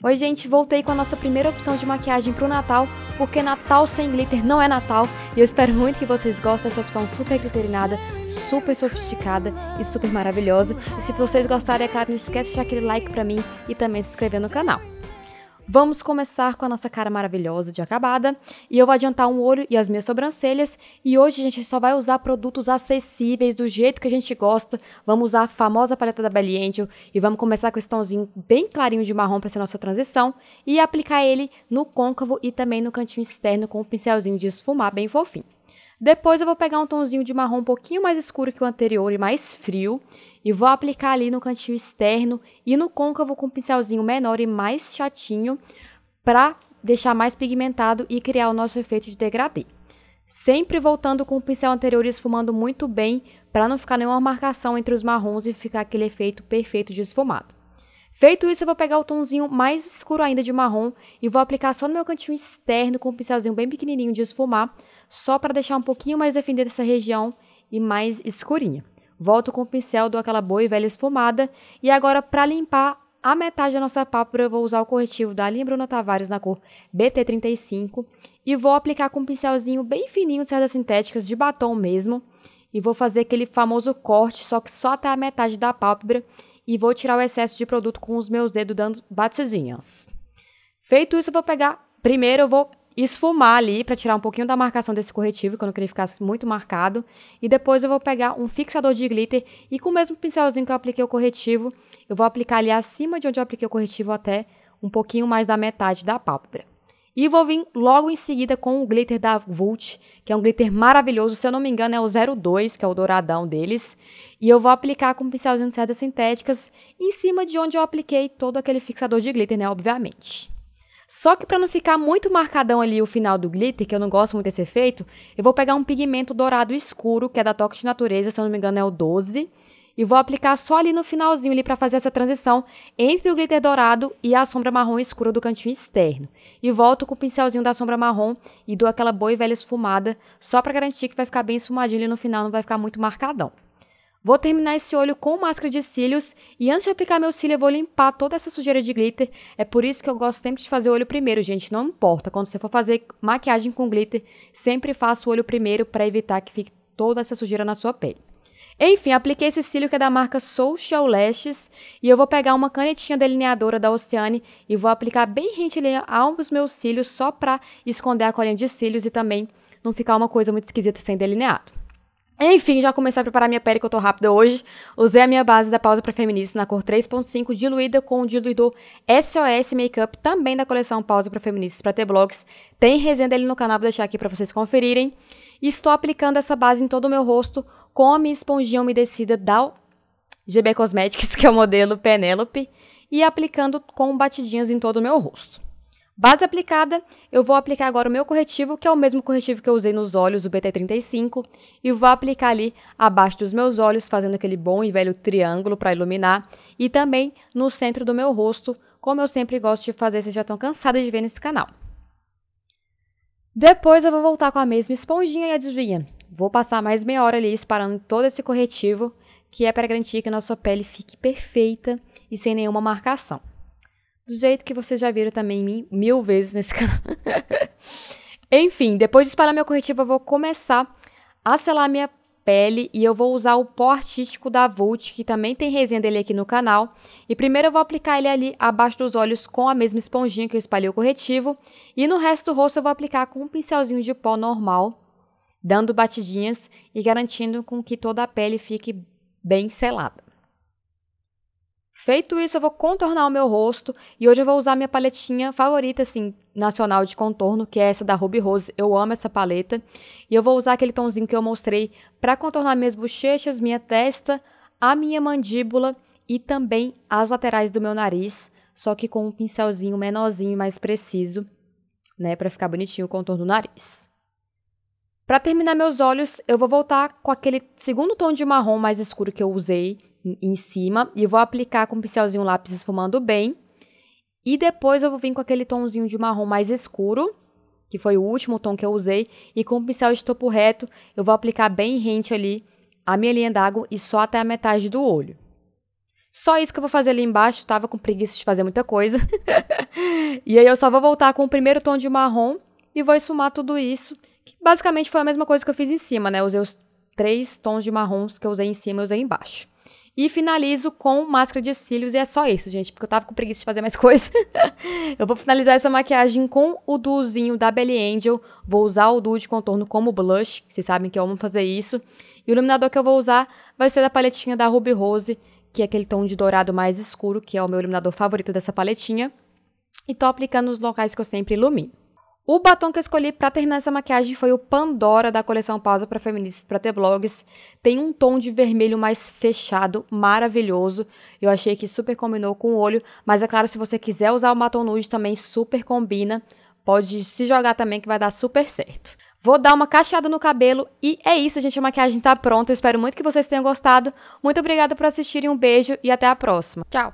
Oi, gente, voltei com a nossa primeira opção de maquiagem para o Natal, porque Natal sem glitter não é Natal, e eu espero muito que vocês gostem dessa opção super glitterinada, super sofisticada e super maravilhosa. E se vocês gostarem, é claro, não esquece de deixar aquele like para mim e também se inscrever no canal. Vamos começar com a nossa cara maravilhosa de acabada. E eu vou adiantar um olho e as minhas sobrancelhas. E hoje a gente só vai usar produtos acessíveis do jeito que a gente gosta. Vamos usar a famosa paleta da Belly Angel e vamos começar com esse tomzinho bem clarinho de marrom para ser nossa transição e aplicar ele no côncavo e também no cantinho externo com o um pincelzinho de esfumar bem fofinho. Depois eu vou pegar um tonzinho de marrom um pouquinho mais escuro que o anterior e mais frio e vou aplicar ali no cantinho externo e no côncavo com um pincelzinho menor e mais chatinho para deixar mais pigmentado e criar o nosso efeito de degradê. Sempre voltando com o pincel anterior e esfumando muito bem para não ficar nenhuma marcação entre os marrons e ficar aquele efeito perfeito de esfumado. Feito isso, eu vou pegar o tomzinho mais escuro ainda de marrom e vou aplicar só no meu cantinho externo com um pincelzinho bem pequenininho de esfumar, só para deixar um pouquinho mais definida essa região e mais escurinha. Volto com o pincel, dou aquela boa e velha esfumada e agora para limpar a metade da nossa pálpebra eu vou usar o corretivo da Linha Bruna Tavares na cor BT35 e vou aplicar com um pincelzinho bem fininho de cerdas sintéticas de batom mesmo e vou fazer aquele famoso corte, só que só até a metade da pálpebra e vou tirar o excesso de produto com os meus dedos dando batizinhas. Feito isso, eu vou pegar. Primeiro, eu vou esfumar ali para tirar um pouquinho da marcação desse corretivo, quando eu não ficar muito marcado. E depois eu vou pegar um fixador de glitter e com o mesmo pincelzinho que eu apliquei o corretivo, eu vou aplicar ali acima de onde eu apliquei o corretivo até um pouquinho mais da metade da pálpebra. E vou vir logo em seguida com o glitter da Vult, que é um glitter maravilhoso, se eu não me engano é o 02, que é o douradão deles. E eu vou aplicar com um pincelzinho de cerdas sintéticas em cima de onde eu apliquei todo aquele fixador de glitter, né, obviamente. Só que para não ficar muito marcadão ali o final do glitter, que eu não gosto muito desse efeito, eu vou pegar um pigmento dourado escuro, que é da Toque de Natureza, se eu não me engano é o 12, e vou aplicar só ali no finalzinho ali para fazer essa transição entre o glitter dourado e a sombra marrom escura do cantinho externo. E volto com o pincelzinho da sombra marrom e dou aquela boa e velha esfumada, só para garantir que vai ficar bem esfumadinho ali no final não vai ficar muito marcadão. Vou terminar esse olho com máscara de cílios e antes de aplicar meu cílio eu vou limpar toda essa sujeira de glitter. É por isso que eu gosto sempre de fazer o olho primeiro, gente, não importa. Quando você for fazer maquiagem com glitter, sempre faça o olho primeiro para evitar que fique toda essa sujeira na sua pele. Enfim, apliquei esse cílio que é da marca Social Lashes e eu vou pegar uma canetinha delineadora da Oceane e vou aplicar bem rente ali ambos meus cílios só para esconder a colinha de cílios e também não ficar uma coisa muito esquisita sem delineado. Enfim, já comecei a preparar minha pele que eu tô rápida hoje. Usei a minha base da Pausa para Feministas na cor 3.5 diluída com o diluidor SOS Makeup também da coleção Pausa para Feministas para ter blogs. Tem resenha dele no canal, vou deixar aqui para vocês conferirem. estou aplicando essa base em todo o meu rosto Come esponjinha umedecida da GB Cosmetics, que é o modelo Penelope e aplicando com batidinhas em todo o meu rosto. Base aplicada, eu vou aplicar agora o meu corretivo, que é o mesmo corretivo que eu usei nos olhos, o BT35, e vou aplicar ali abaixo dos meus olhos, fazendo aquele bom e velho triângulo para iluminar, e também no centro do meu rosto, como eu sempre gosto de fazer, vocês já estão cansadas de ver nesse canal. Depois eu vou voltar com a mesma esponjinha e adivinha, Vou passar mais meia hora ali separando todo esse corretivo, que é para garantir que a nossa pele fique perfeita e sem nenhuma marcação. Do jeito que vocês já viram também mil vezes nesse canal. Enfim, depois de espalhar meu corretivo, eu vou começar a selar minha pele e eu vou usar o pó artístico da Vult, que também tem resenha dele aqui no canal. E primeiro eu vou aplicar ele ali abaixo dos olhos com a mesma esponjinha que eu espalhei o corretivo. E no resto do rosto eu vou aplicar com um pincelzinho de pó normal dando batidinhas e garantindo com que toda a pele fique bem selada. Feito isso, eu vou contornar o meu rosto e hoje eu vou usar minha paletinha favorita, assim, nacional de contorno, que é essa da Ruby Rose. Eu amo essa paleta. E eu vou usar aquele tonzinho que eu mostrei para contornar minhas bochechas, minha testa, a minha mandíbula e também as laterais do meu nariz, só que com um pincelzinho menorzinho mais preciso, né, para ficar bonitinho o contorno do nariz. Para terminar meus olhos, eu vou voltar com aquele segundo tom de marrom mais escuro que eu usei em cima e vou aplicar com um pincelzinho lápis esfumando bem. E depois eu vou vir com aquele tomzinho de marrom mais escuro, que foi o último tom que eu usei, e com o um pincel de topo reto, eu vou aplicar bem rente ali a minha linha d'água e só até a metade do olho. Só isso que eu vou fazer ali embaixo, tava com preguiça de fazer muita coisa. e aí eu só vou voltar com o primeiro tom de marrom e vou esfumar tudo isso basicamente foi a mesma coisa que eu fiz em cima, né? Usei os três tons de marrons que eu usei em cima e usei embaixo. E finalizo com máscara de cílios, e é só isso, gente, porque eu tava com preguiça de fazer mais coisa. eu vou finalizar essa maquiagem com o duozinho da Belly Angel. Vou usar o duo de contorno como blush, vocês sabem que eu amo fazer isso. E o iluminador que eu vou usar vai ser da paletinha da Ruby Rose, que é aquele tom de dourado mais escuro, que é o meu iluminador favorito dessa paletinha. E tô aplicando nos locais que eu sempre ilumino. O batom que eu escolhi para terminar essa maquiagem foi o Pandora da coleção Pausa para Feministas para ter blogs. Tem um tom de vermelho mais fechado, maravilhoso. Eu achei que super combinou com o olho, mas é claro, se você quiser usar o batom nude também super combina. Pode se jogar também que vai dar super certo. Vou dar uma cacheada no cabelo e é isso, gente, a maquiagem tá pronta. Eu espero muito que vocês tenham gostado. Muito obrigada por assistirem, um beijo e até a próxima. Tchau.